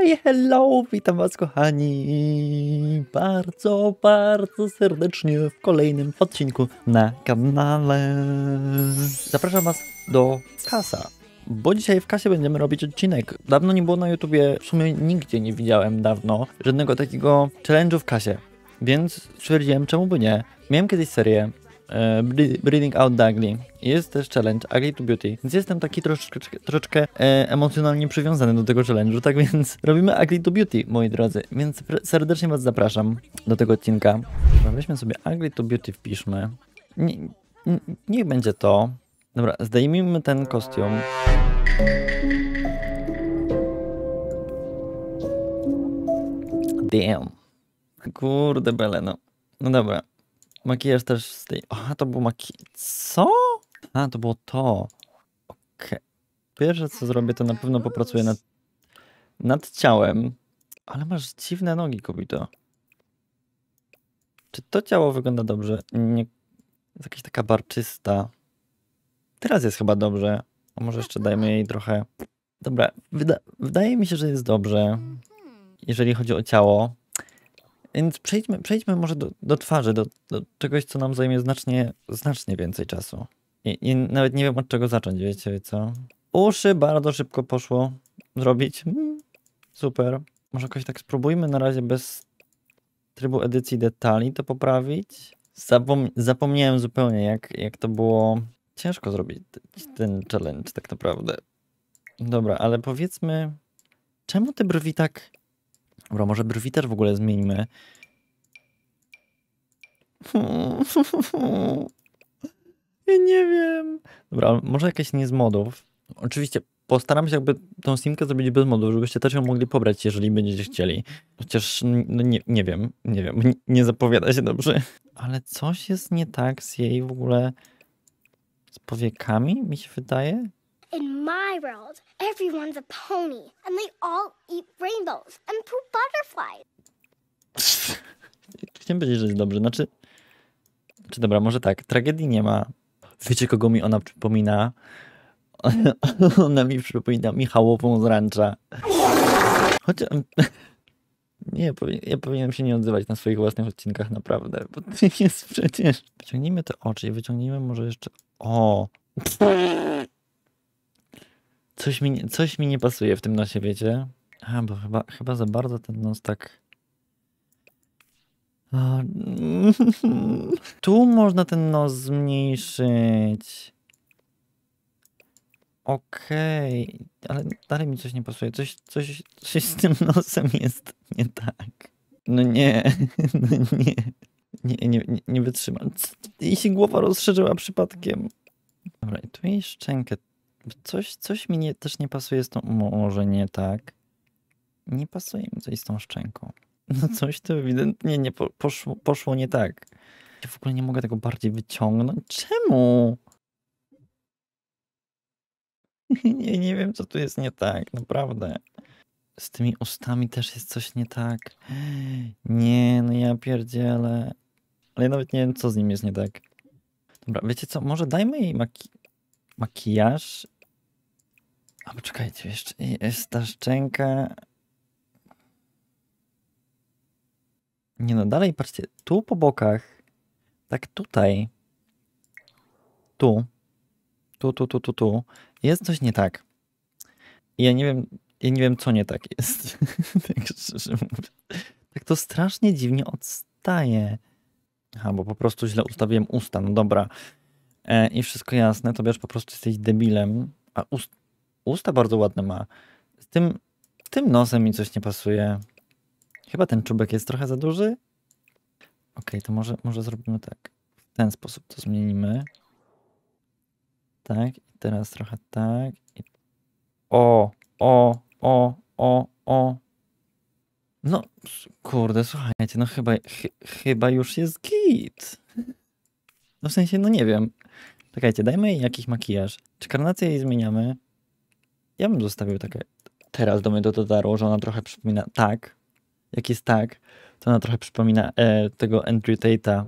Hej, hello, witam was kochani bardzo, bardzo serdecznie w kolejnym odcinku na kanale. Zapraszam was do Kasa, bo dzisiaj w Kasie będziemy robić odcinek. Dawno nie było na YouTubie, w sumie nigdzie nie widziałem dawno żadnego takiego challenge'u w Kasie, więc stwierdziłem czemu by nie. Miałem kiedyś serię, e, Breathing Out Dagli. Jest też challenge Ugly to Beauty, więc jestem taki troszeczkę, troszeczkę e, emocjonalnie przywiązany do tego challenge'u, tak więc robimy Ugly to Beauty, moi drodzy, więc serdecznie was zapraszam do tego odcinka. Weźmy sobie Ugly to Beauty, wpiszmy. Nie, nie, niech będzie to. Dobra, zdejmijmy ten kostium. Damn. Kurde beleno. no. No dobra. Makijaż też z tej... Aha, to był maki... Co? A, to było to. Okej. Okay. Pierwsze, co zrobię, to na pewno popracuję nad... nad ciałem. Ale masz dziwne nogi, kobito. Czy to ciało wygląda dobrze? Nie... Jest jakaś taka barczysta. Teraz jest chyba dobrze. A może jeszcze dajmy jej trochę... Dobra, wyda... wydaje mi się, że jest dobrze. Jeżeli chodzi o ciało. Więc przejdźmy, przejdźmy może do, do twarzy, do, do, czegoś, co nam zajmie znacznie, znacznie więcej czasu. I, I, nawet nie wiem od czego zacząć, wiecie co? Uszy bardzo szybko poszło zrobić. Hmm, super. Może jakoś tak spróbujmy na razie bez trybu edycji detali to poprawić. Zapom zapomniałem zupełnie, jak, jak to było ciężko zrobić ten challenge tak naprawdę. Dobra, ale powiedzmy, czemu te brwi tak Dobra, może brwi też w ogóle zmieńmy. Ja nie wiem. Dobra, może jakieś nie z modów. Oczywiście postaram się jakby tą simkę zrobić bez modów, żebyście też ją mogli pobrać, jeżeli będziecie chcieli. Chociaż no nie, nie wiem, nie wiem, nie, nie zapowiada się dobrze. Ale coś jest nie tak z jej w ogóle z powiekami, mi się wydaje. In my world, everyone's a pony, and they all eat rainbows and poop butterflies. Chciałem powiedzieć, że jest dobrze. Znaczy, czy dobra, może tak. Tragedii nie ma. Wiecie, kogo mi ona przypomina? ona mi przypomina Michałową z rancza. Chociaż... Nie, ja powinienem się nie odzywać na swoich własnych odcinkach, naprawdę, bo to jest przecież... Wyciągnijmy te oczy i wyciągnijmy może jeszcze... O! Coś mi, coś mi nie pasuje w tym nosie, wiecie? A, bo chyba, chyba za bardzo ten nos tak... tu można ten nos zmniejszyć. Okej, okay. ale dalej mi coś nie pasuje. Coś, coś, coś z tym nosem jest nie tak. No nie, no nie. Nie, nie, nie, nie wytrzymam. I się głowa rozszerzyła przypadkiem. Dobra, i tu jej szczękę coś, coś mi nie, też nie pasuje z tą, może nie tak, nie pasuje mi coś z tą szczęką. No mhm. coś tu ewidentnie nie poszło, poszło nie tak. Ja w ogóle nie mogę tego bardziej wyciągnąć. Czemu? Nie, nie wiem, co tu jest nie tak, naprawdę. Z tymi ustami też jest coś nie tak. Nie, no ja pierdzielę. Ale ja nawet nie wiem, co z nim jest nie tak. Dobra, wiecie co, może dajmy jej maki makijaż. A poczekajcie, jeszcze jest ta szczęka. Nie no, dalej patrzcie, tu po bokach, tak tutaj, tu, tu, tu, tu, tu, tu, jest coś nie tak. I ja nie wiem, ja nie wiem, co nie tak jest. tak szczerze mówiąc. Tak to strasznie dziwnie odstaje. Aha, bo po prostu źle ustawiłem usta, no dobra. E, i wszystko jasne, to wiesz, po prostu jesteś debilem, a ust, usta bardzo ładne ma. Z tym, tym nosem mi coś nie pasuje. Chyba ten czubek jest trochę za duży. Okej, okay, to może, może zrobimy tak. W ten sposób to zmienimy. Tak, i teraz trochę tak. I... O, o, o, o, o. No, kurde, słuchajcie, no chyba, ch chyba już jest git. No w sensie, no nie wiem. Czekajcie, dajmy jej jakiś makijaż. Czy karnację jej zmieniamy? Ja bym zostawił takie... Teraz do mnie to dotarło, że ona trochę przypomina... Tak. Jak jest tak, to ona trochę przypomina e, tego Andrew Tate'a.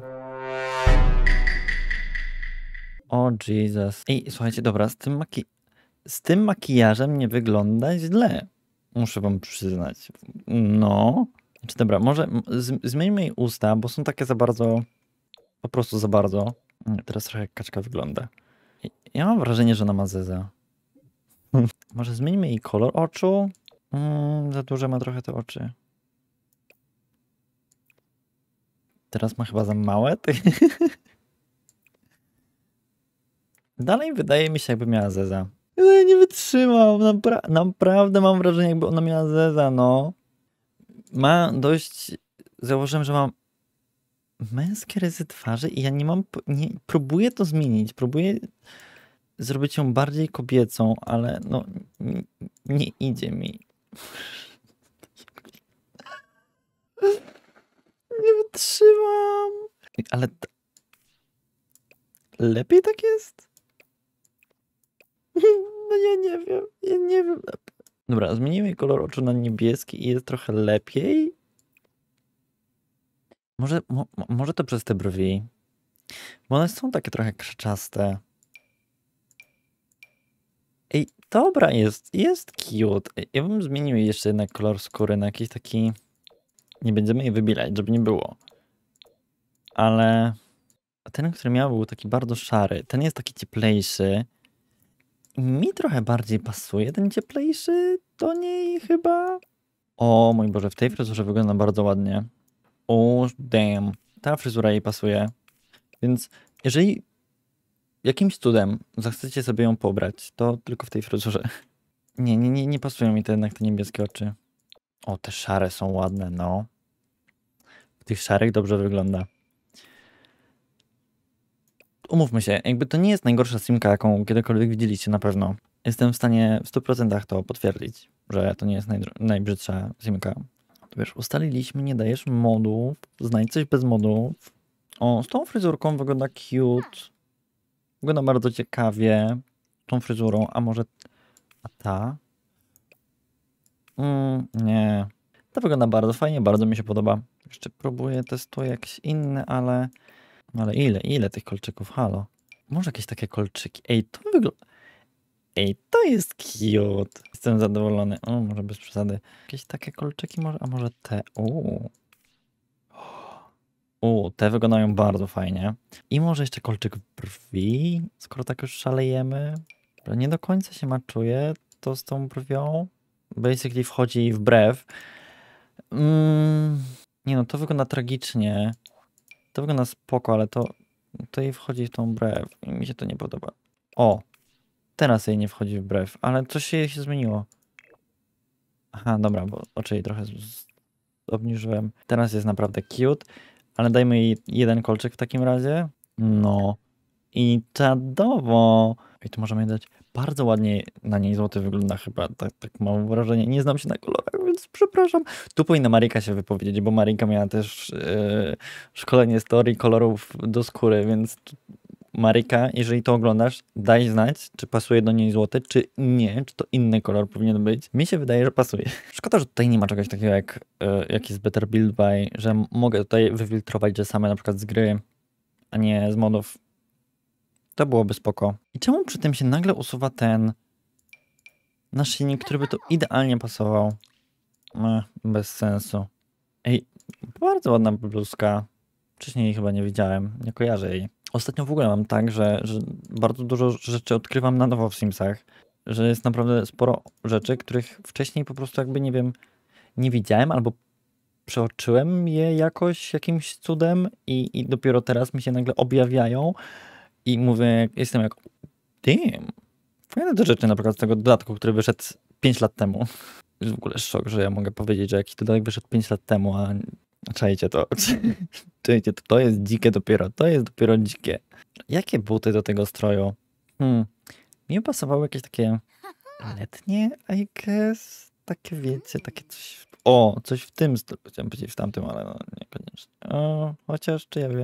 O oh, Jesus. Ej, słuchajcie, dobra, z tym, maki... z tym makijażem nie wygląda źle. Muszę wam przyznać. No. Znaczy, dobra, może zmieńmy jej usta, bo są takie za bardzo... Po prostu za bardzo. Mm, teraz trochę jak kaczka wygląda. Ja mam wrażenie, że ona ma zezę. Może zmieńmy jej kolor oczu? Mm, za duże ma trochę te oczy. Teraz ma chyba za małe. Dalej wydaje mi się, jakby miała zeza. No, ja nie wytrzymam. Napra naprawdę mam wrażenie, jakby ona miała zeza, no. Ma dość... Zauważyłem, że mam męskie ryzy twarzy i ja nie mam, nie, próbuję to zmienić, próbuję zrobić ją bardziej kobiecą, ale no nie, nie idzie mi. Nie wytrzymam. Ale lepiej tak jest? No ja nie wiem, ja nie wiem. Dobra, zmieniłem kolor oczu na niebieski i jest trochę lepiej, może, mo, może to przez te brwi. Bo one są takie trochę krzyczaste. Ej, dobra, jest, jest cute. Ej, ja bym zmienił jeszcze jednak kolor skóry na jakiś taki... Nie będziemy jej wybilać, żeby nie było. Ale ten, który miał, był taki bardzo szary. Ten jest taki cieplejszy. Mi trochę bardziej pasuje ten cieplejszy do niej chyba. O mój Boże, w tej fryzurze wygląda bardzo ładnie oh damn, ta fryzura jej pasuje. Więc jeżeli jakimś cudem zechcecie sobie ją pobrać, to tylko w tej fryzurze. Nie, nie, nie, nie pasują mi te jednak te niebieskie oczy. O, te szare są ładne, no. W tych szarych dobrze wygląda. Umówmy się, jakby to nie jest najgorsza simka, jaką kiedykolwiek widzieliście na pewno. Jestem w stanie w 100% to potwierdzić, że to nie jest najbrzydsza simka wiesz, ustaliliśmy, nie dajesz modów, znajdź coś bez modów. O, z tą fryzurką wygląda cute. Wygląda bardzo ciekawie. Tą fryzurą, a może... A ta? Mm, nie. ta wygląda bardzo fajnie, bardzo mi się podoba. Jeszcze próbuję, testuję jakieś inne, ale... Ale ile, ile tych kolczyków? Halo. Może jakieś takie kolczyki? Ej, to wygląda... Ej, to jest cute. Jestem zadowolony. O, może bez przesady. Jakieś takie kolczyki może, a może te? Uuu. U, te wyglądają bardzo fajnie. I może jeszcze kolczyk brwi, skoro tak już szalejemy. Nie do końca się maczuje to z tą brwią. Basically wchodzi wbrew. Mm, nie no, to wygląda tragicznie. To wygląda spoko, ale to, to jej wchodzi w tą brew i mi się to nie podoba. O, Teraz jej nie wchodzi w brew, ale coś się, się zmieniło. Aha, dobra, bo oczy jej trochę obniżyłem. Teraz jest naprawdę cute, ale dajmy jej jeden kolczyk w takim razie. No i czadowo. I tu możemy dać bardzo ładnie na niej złoty wygląda chyba, tak, tak mam wrażenie. Nie znam się na kolorach, więc przepraszam. Tu powinna Marika się wypowiedzieć, bo Marika miała też yy, szkolenie z teorii kolorów do skóry, więc Maryka, jeżeli to oglądasz, daj znać, czy pasuje do niej złoty, czy nie, czy to inny kolor powinien być. Mi się wydaje, że pasuje. Szkoda, że tutaj nie ma czegoś takiego jak, e, jak jest Better Build By, że mogę tutaj wyfiltrować że same na przykład z gry, a nie z modów. To byłoby spoko. I czemu przy tym się nagle usuwa ten naszyjnik, który by tu idealnie pasował? Ech, bez sensu. Ej, bardzo ładna bluzka. Wcześniej jej chyba nie widziałem, nie kojarzę jej. Ostatnio w ogóle mam tak, że, że bardzo dużo rzeczy odkrywam na nowo w Simsach, że jest naprawdę sporo rzeczy, których wcześniej po prostu jakby, nie wiem, nie widziałem albo przeoczyłem je jakoś jakimś cudem i, i dopiero teraz mi się nagle objawiają i mówię, jestem jak, damn, fajne te rzeczy na przykład z tego dodatku, który wyszedł 5 lat temu. Jest w ogóle szok, że ja mogę powiedzieć, że jakiś dodatek wyszedł 5 lat temu, a Czajcie to. Czajcie to. To jest dzikie dopiero. To jest dopiero dzikie. Jakie buty do tego stroju? Hmm. Mi pasowały jakieś takie letnie, I guess. Takie wiecie, takie coś. O, coś w tym stylu. Chciałem powiedzieć w tamtym, ale no, niekoniecznie. O, chociaż, czy ja wiem.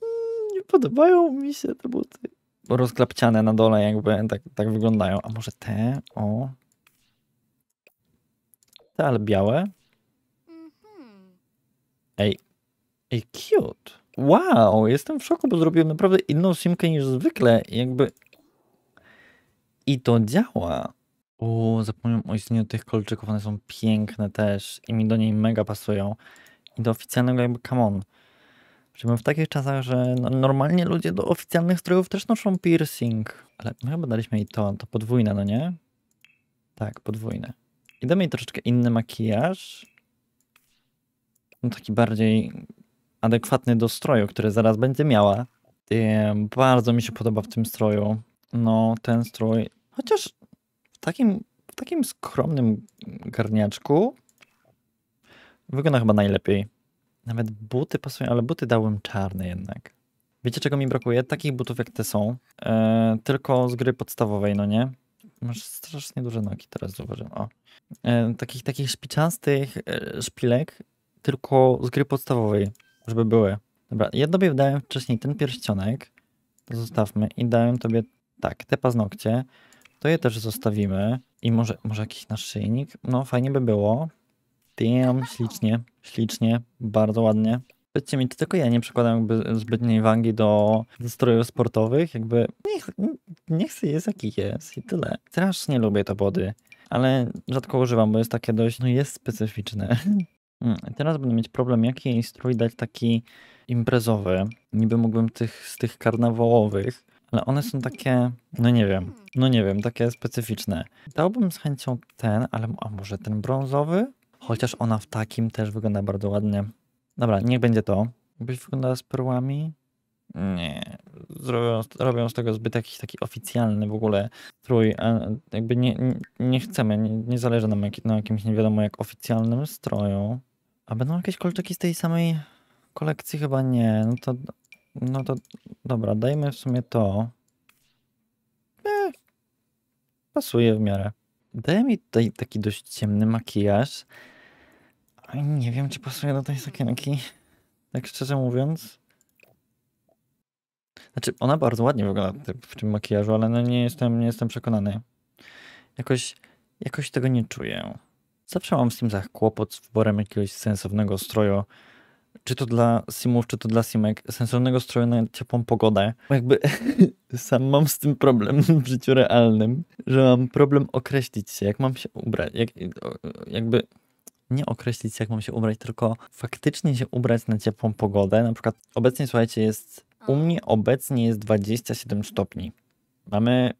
Hmm, nie podobają mi się te buty. Rozklapciane na dole jakby tak, tak wyglądają. A może te? O. Te, ale białe. Ej, ej, cute. Wow, jestem w szoku, bo zrobiłem naprawdę inną simkę niż zwykle. Jakby... I to działa. O, zapomniałem o istnieniu tych kolczyków, one są piękne też i mi do niej mega pasują. I do oficjalnego jakby, come on. Żyjemy w takich czasach, że no, normalnie ludzie do oficjalnych strojów też noszą piercing. Ale my chyba daliśmy jej to, to podwójne, no nie? Tak, podwójne. I damy jej troszeczkę inny makijaż. No, taki bardziej adekwatny do stroju, który zaraz będzie miała. I bardzo mi się podoba w tym stroju. No, ten strój, chociaż w takim, w takim skromnym garniaczku wygląda chyba najlepiej. Nawet buty pasują, ale buty dałem czarne jednak. Wiecie czego mi brakuje? Takich butów jak te są, e, tylko z gry podstawowej, no nie? Masz strasznie duże nogi teraz, zauważyłem. O. E, takich, takich szpiczastych e, szpilek tylko z gry podstawowej, żeby były. Dobra, ja tobie dałem wcześniej ten pierścionek, to zostawmy, i dałem tobie, tak, te paznokcie, to je też zostawimy. I może, może jakiś naszyjnik? No, fajnie by było. Damn, ślicznie, ślicznie, bardzo ładnie. Powiedzcie mi, to tylko ja nie przykładam jakby zbytniej wangi do, do strojów sportowych, jakby Nie chcę sobie jest jaki jest i tyle. Strasznie lubię te body, ale rzadko używam, bo jest takie dość, no jest specyficzne. Mm, teraz będę mieć problem, jaki jej strój dać taki imprezowy. Niby mógłbym tych z tych karnawałowych, ale one są takie, no nie wiem, no nie wiem, takie specyficzne. Dałbym z chęcią ten, ale a może ten brązowy? Chociaż ona w takim też wygląda bardzo ładnie. Dobra, niech będzie to. Byś wyglądała z perłami? Nie, zrobią, robią z tego zbyt jakiś taki oficjalny w ogóle strój. Jakby nie, nie, nie chcemy, nie, nie zależy nam jak, na jakimś nie wiadomo jak oficjalnym stroju. A będą jakieś kolczyki z tej samej kolekcji? Chyba nie. No to, no to dobra, dajmy w sumie to. E, pasuje w miarę. Daje mi tutaj taki dość ciemny makijaż. nie wiem, czy pasuje do tej sakienki. Tak szczerze mówiąc. Znaczy, ona bardzo ładnie wygląda w tym makijażu, ale no nie jestem, nie jestem przekonany. Jakoś, jakoś tego nie czuję. Zawsze mam w Simsach kłopot z wyborem jakiegoś sensownego stroju, czy to dla simów, czy to dla simek, sensownego stroju na ciepłą pogodę. Jakby sam mam z tym problem w życiu realnym, że mam problem określić się, jak mam się ubrać. Jak, jakby nie określić się, jak mam się ubrać, tylko faktycznie się ubrać na ciepłą pogodę. Na przykład obecnie, słuchajcie, jest u mnie obecnie jest 27 stopni. Mamy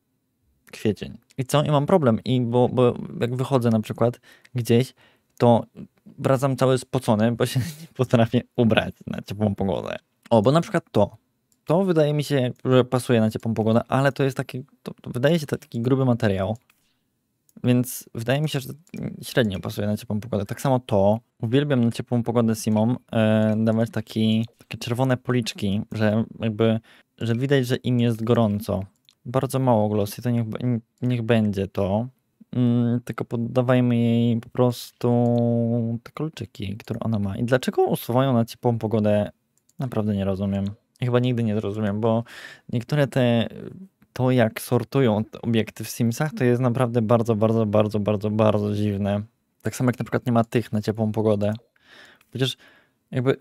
kwiecień. I co? I mam problem. I bo, bo jak wychodzę na przykład gdzieś, to wracam cały spocony, bo się nie potrafię ubrać na ciepłą pogodę. O, bo na przykład to. To wydaje mi się, że pasuje na ciepłą pogodę, ale to jest taki, to, to wydaje się to taki gruby materiał, więc wydaje mi się, że średnio pasuje na ciepłą pogodę. Tak samo to. Uwielbiam na ciepłą pogodę Simom e, dawać taki, takie czerwone policzki, że jakby, że widać, że im jest gorąco bardzo mało glossy, to niech, niech będzie to. Mm, tylko poddawajmy jej po prostu te kolczyki, które ona ma. I dlaczego usuwają na ciepłą pogodę, naprawdę nie rozumiem. I chyba nigdy nie zrozumiem, bo niektóre te, to jak sortują obiekty w Simsach, to jest naprawdę bardzo, bardzo, bardzo, bardzo, bardzo dziwne. Tak samo jak na przykład nie ma tych na ciepłą pogodę. Przecież jakby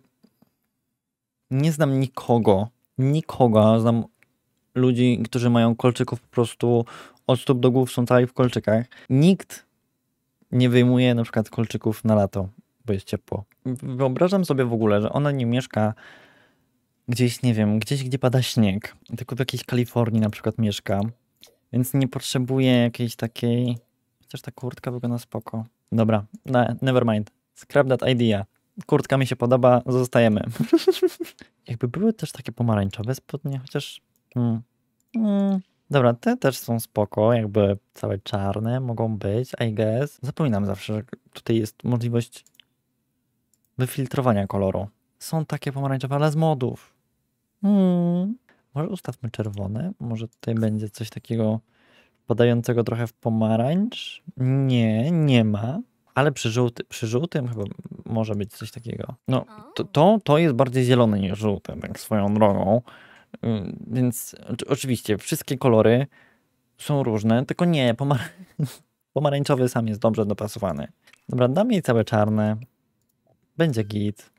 nie znam nikogo, nikogo, znam ludzi, którzy mają kolczyków po prostu od stóp do głów, są cali w kolczykach. Nikt nie wyjmuje na przykład kolczyków na lato, bo jest ciepło. Wyobrażam sobie w ogóle, że ona nie mieszka gdzieś, nie wiem, gdzieś, gdzie pada śnieg, tylko w jakiejś Kalifornii na przykład mieszka, więc nie potrzebuje jakiejś takiej... Chociaż ta kurtka wygląda spoko. Dobra, ne, never mind. Scrap that idea. Kurtka mi się podoba, zostajemy. Jakby były też takie pomarańczowe spodnie, chociaż Mm. Mm. Dobra, te też są spoko, jakby całe czarne mogą być, I guess. Zapominam zawsze, że tutaj jest możliwość wyfiltrowania koloru. Są takie pomarańczowe, ale z modów. Mm. Może ustawmy czerwone, może tutaj będzie coś takiego podającego trochę w pomarańcz. Nie, nie ma. Ale przy, żółty, przy żółtym chyba może być coś takiego. No, to, to, to jest bardziej zielone niż żółty, tak swoją drogą. Mm, więc oczywiście wszystkie kolory są różne, tylko nie, pomar pomarańczowy sam jest dobrze dopasowany. Dobra, dam jej całe czarne. Będzie git.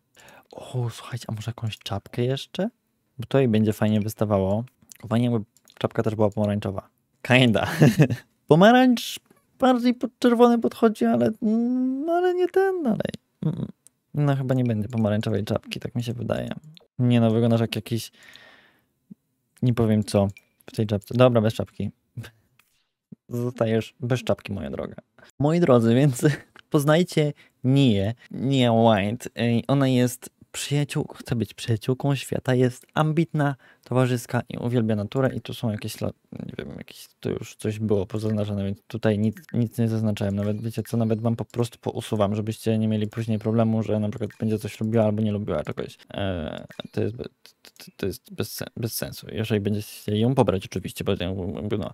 O, słuchajcie, a może jakąś czapkę jeszcze? Bo to jej będzie fajnie wystawało. Fajnie jakby czapka też była pomarańczowa. Kinda. Pomarańcz bardziej pod czerwony podchodzi, ale, mm, ale nie ten dalej. Mm, mm. No chyba nie będzie pomarańczowej czapki, tak mi się wydaje. Nie no, wyglądasz jak jakiś nie powiem co w tej czapce. Dobra, bez czapki. Zostajesz bez czapki, moja droga. Moi drodzy, więc poznajcie Nie, Nie White. Ona jest przyjaciół, chce być przyjaciółką świata, jest ambitna, towarzyska i uwielbia naturę i tu są jakieś, nie wiem, jakieś, to już coś było pozaznaczone, więc tutaj nic, nic nie zaznaczałem, nawet wiecie co, nawet wam po prostu pousuwam, żebyście nie mieli później problemu, że na przykład będzie coś lubiła albo nie lubiła czegoś. Eee, to jest, to jest bez, bez sensu, jeżeli będziecie chcieli ją pobrać oczywiście, bo no,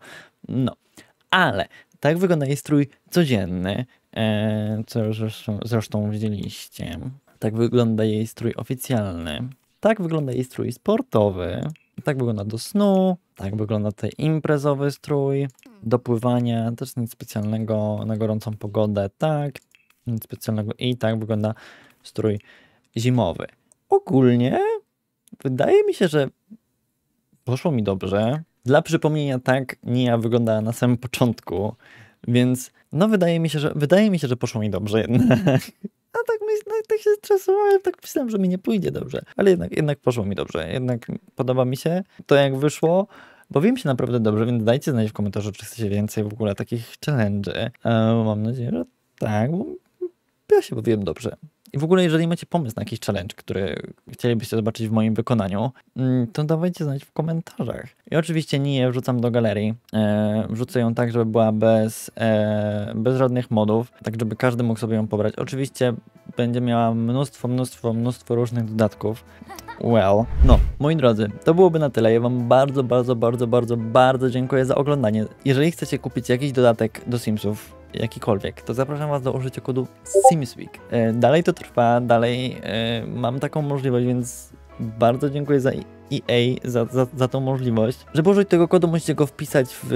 no. Ale tak wygląda jej strój codzienny, eee, co zresztą, zresztą widzieliście. Tak wygląda jej strój oficjalny. Tak wygląda jej strój sportowy. Tak wygląda do snu. Tak wygląda ten imprezowy strój. Do pływania też nic specjalnego na gorącą pogodę. Tak. Nic specjalnego. I tak wygląda strój zimowy. Ogólnie wydaje mi się, że poszło mi dobrze. Dla przypomnienia, tak Nia wyglądała na samym początku, więc no wydaje mi się, że wydaje mi się, że poszło mi dobrze jednak. A tak, myśl, no, tak się stresowałem, tak myślałem, że mi nie pójdzie dobrze. Ale jednak, jednak poszło mi dobrze. Jednak podoba mi się to, jak wyszło. wiem się naprawdę dobrze, więc dajcie znać w komentarzu, czy chcecie więcej w ogóle takich challenge. E, mam nadzieję, że tak, bo ja się bawiłem dobrze. I w ogóle, jeżeli macie pomysł na jakiś challenge, który chcielibyście zobaczyć w moim wykonaniu, mm, to dawajcie znać w komentarzach. I oczywiście nie wrzucam do galerii. E, wrzucę ją tak, żeby była bez, e, bez żadnych modów, tak żeby każdy mógł sobie ją pobrać. Oczywiście będzie miała mnóstwo, mnóstwo, mnóstwo różnych dodatków. Well, no, moi drodzy, to byłoby na tyle. Ja Wam bardzo, bardzo, bardzo, bardzo, bardzo dziękuję za oglądanie. Jeżeli chcecie kupić jakiś dodatek do Simsów, jakikolwiek, to zapraszam Was do użycia kodu SimsWeek. E, dalej to trwa, dalej e, mam taką możliwość, więc bardzo dziękuję za EA za, za, za tą możliwość. Żeby użyć tego kodu, musicie go wpisać w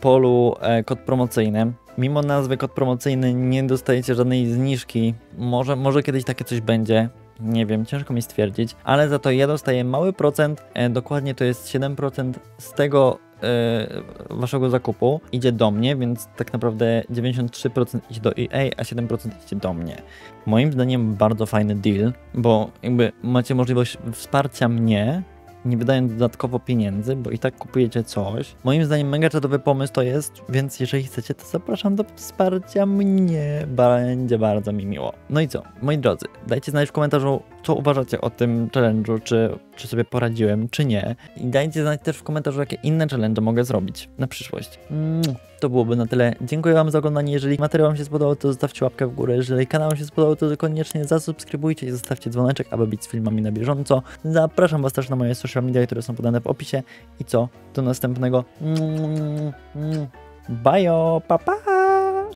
polu e, kod promocyjny. Mimo nazwy kod promocyjny nie dostajecie żadnej zniżki. Może, może kiedyś takie coś będzie. Nie wiem, ciężko mi stwierdzić, ale za to ja dostaję mały procent, dokładnie to jest 7% z tego E, waszego zakupu idzie do mnie, więc tak naprawdę 93% idzie do EA, a 7% idzie do mnie. Moim zdaniem bardzo fajny deal, bo jakby macie możliwość wsparcia mnie nie wydając dodatkowo pieniędzy, bo i tak kupujecie coś. Moim zdaniem mega czatowy pomysł to jest, więc jeżeli chcecie, to zapraszam do wsparcia mnie. Będzie bardzo mi miło. No i co, moi drodzy, dajcie znać w komentarzu, co uważacie o tym challenge'u, czy, czy sobie poradziłem, czy nie. I dajcie znać też w komentarzu, jakie inne challenge mogę zrobić na przyszłość. to byłoby na tyle. Dziękuję Wam za oglądanie. Jeżeli materiał Wam się spodobał, to zostawcie łapkę w górę. Jeżeli kanał Wam się spodobał, to koniecznie zasubskrybujcie i zostawcie dzwoneczek, aby być z filmami na bieżąco. Zapraszam Was też na moje social media, które są podane w opisie. I co? Do następnego. Bye, papa! Pa.